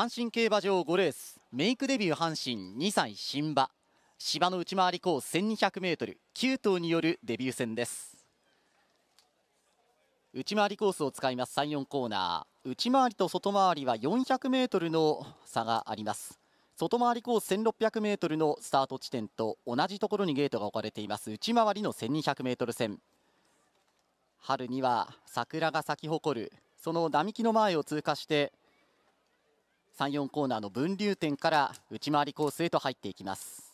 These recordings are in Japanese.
阪神競馬場5レースメイクデビュー阪神2歳新馬芝の内回りコース 1200m9 頭によるデビュー戦です内回りコースを使います3、4コーナー内回りと外回りは 400m の差があります外回りコース 1600m のスタート地点と同じところにゲートが置かれています内回りの 1200m 線春には桜が咲き誇るその並木の前を通過して34コーナーの分流点から内回りコースへと入っていきます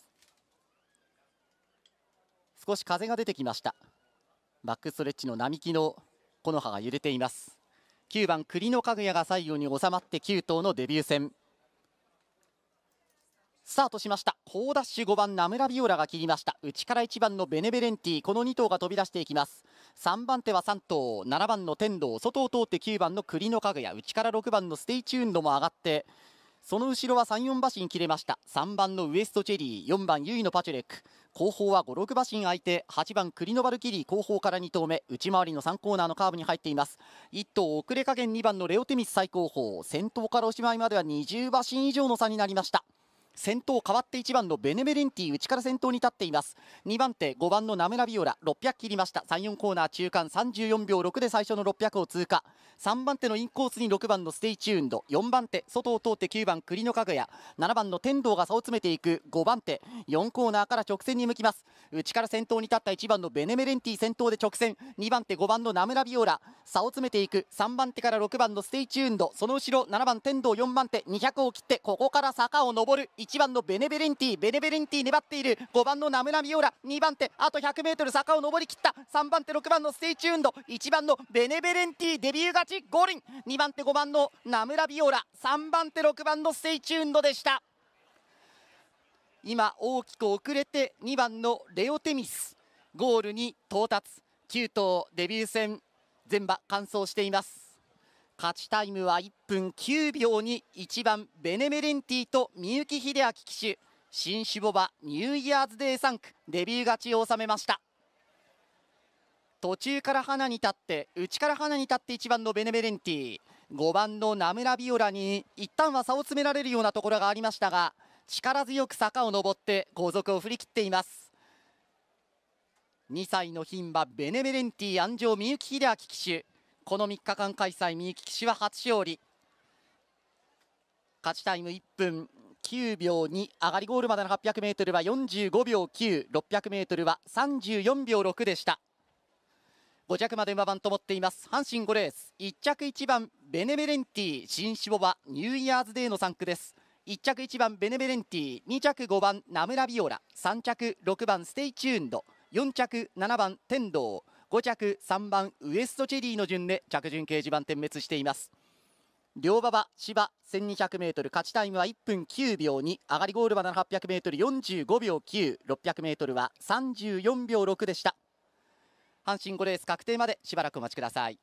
少し風が出てきましたバックストレッチの並木の木の葉が揺れています9番栗の家具屋が最後に収まって9頭のデビュー戦スタートしました好ダッシュ5番ナムラビオラが切りました内から1番のベネベレンティこの2頭が飛び出していきます3番手は3頭7番の天童外を通って9番の栗の家具や内から6番のステイチューンドも上がってその後ろは3、4馬身切れました。3番のウエストチェリー、4番ユイのパチュレック。後方は5、6馬身相手、8番クリノバルキリー後方から2投目、内回りの3コーナーのカーブに入っています。1頭遅れ加減2番のレオテミス最高峰、先頭からおしまいまでは20馬身以上の差になりました。先頭変わって1番のベネメレンティ内から先頭に立っています2番手5番のナムラビオラ600切りました34コーナー中間34秒6で最初の600を通過3番手のインコースに6番のステイチューンド4番手外を通って9番栗のかぐや7番の天童が差を詰めていく5番手4コーナーから直線に向きます内から先頭に立った1番のベネメレンティ先頭で直線2番手5番のナムラビオラ差を詰めていく3番手から6番のステイチューンドその後ろ7番天童4番手200を切ってここから坂を上る1番のベネベレンティベネベレンティ粘っている5番のナムラミオーラ2番手あと 100m 坂を上りきった3番手6番のステイチューンド1番のベネベレンティデビュー勝ち五輪2番手5番のナムラビオーラ3番手6番のステイチューンドでした今大きく遅れて2番のレオテミスゴールに到達9頭デビュー戦全馬完走しています勝ちタイムは1分9秒に1番ベネメレンティと三幸秀明騎手新種ボバニューイヤーズデー3区デビュー勝ちを収めました途中から花に立って内から花に立って1番のベネメレンティ5番のナムラビオラに一旦は差を詰められるようなところがありましたが力強く坂を上って後続を振り切っています2歳の牝馬ベネメレンティ安城三幸秀明騎手この3日間開催三木騎手は初勝利勝ちタイム1分9秒2上がりゴールまでの 800m は45秒 9600m は34秒6でした5着まで馬番と思っています阪神5レース1着1番ベネベレンティ新芝はニューイヤーズデーの3区です1着1番ベネベレンティ2着5番ナムラビオラ3着6番ステイチューンド4着7番天童5着3番ウエストチェリーの順で着順掲示板点滅しています両馬場芝 1200m 勝ちタイムは1分9秒に上がりゴール馬 700m45 秒 9600m は34秒6でした阪神5レース確定までしばらくお待ちください